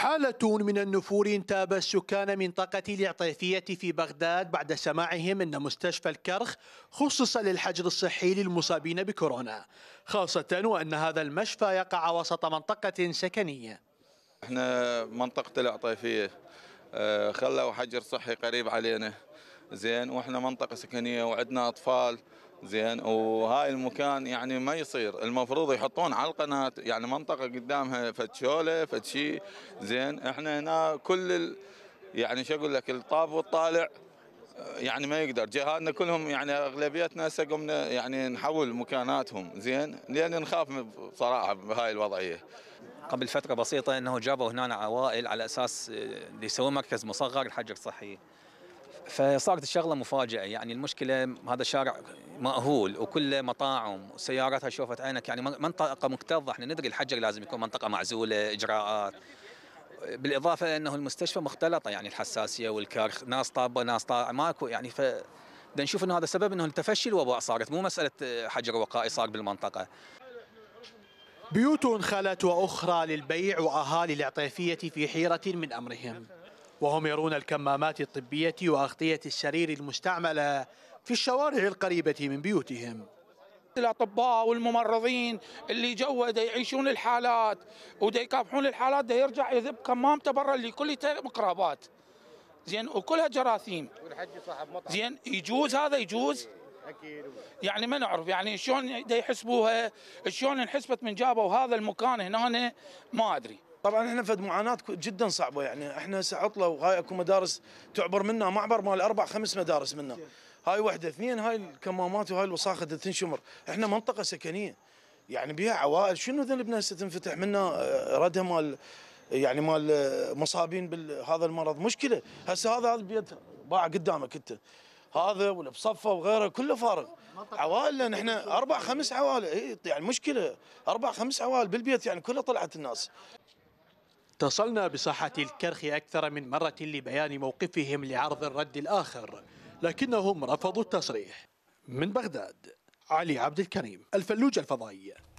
حالة من النفور انتابت سكان منطقة العطيفية في بغداد بعد سماعهم أن مستشفى الكرخ خصص للحجر الصحي للمصابين بكورونا خاصة وأن هذا المشفى يقع وسط منطقة سكنية احنا منطقة العطيفية آه، خلوا حجر صحي قريب علينا زين واحنا منطقه سكنيه وعندنا اطفال زين وهاي المكان يعني ما يصير المفروض يحطون على القناه يعني منطقه قدامها فتشوله فتشي فد شيء زين احنا هنا كل ال يعني شو اقول لك الطاب والطالع يعني ما يقدر جهادنا كلهم يعني اغلبيتنا هسه قمنا يعني نحول مكاناتهم زين لان نخاف بصراحه بهاي الوضعيه قبل فتره بسيطه انه جابوا هنا عوائل على اساس آه، يسوون مركز مصغر لحجر الصحي فصارت الشغله مفاجاه يعني المشكله هذا شارع مأهول وكله مطاعم وسياراتها شوفت عينك يعني منطقه مكتظه احنا ندري الحجر لازم يكون منطقه معزوله اجراءات بالاضافه انه المستشفى مختلطه يعني الحساسيه والكرخ ناس طابه ناس طاعه ماكو يعني ف نشوف انه هذا سبب انه تفشي الوباء صارت مو مساله حجر وقائي صار بالمنطقه بيوت خلت واخرى للبيع واهالي العطيفيه في حيره من امرهم وهم يرون الكمامات الطبية وأغطية السرير المستعملة في الشوارع القريبة من بيوتهم الاطباء والممرضين اللي جوا دا يعيشون الحالات ودا يكافحون الحالات دا يرجع يذب كمامته برا لكل مقربات زين وكلها جراثيم صاحب مطعم زين يجوز هذا يجوز اكيد يعني ما نعرف يعني شلون دا يحسبوها شلون انحسبت من جابوا هذا المكان هنا ما ادري طبعا احنا فد معاناه جدا صعبه يعني احنا هسه عطله وهاي اكو مدارس تعبر منها معبر مال اربع خمس مدارس منها هاي وحده اثنين هاي الكمامات وهاي الوساخه تنشمر احنا منطقه سكنيه يعني بها عوائل شنو ذنبنا هسه تنفتح منا آه، ردها مال يعني مال آه، مصابين بهذا المرض مشكله هسه هذا هذا البيت باع قدامك انت هذا ولا بصفه وغيره كله فارغ لان احنا اربع خمس عوائل إيه، يعني مشكله اربع خمس عوائل بالبيت يعني كلها طلعت الناس اتصلنا بصحة الكرخ أكثر من مرة لبيان موقفهم لعرض الرد الآخر لكنهم رفضوا التصريح من بغداد علي عبد الكريم الفلوج الفضائي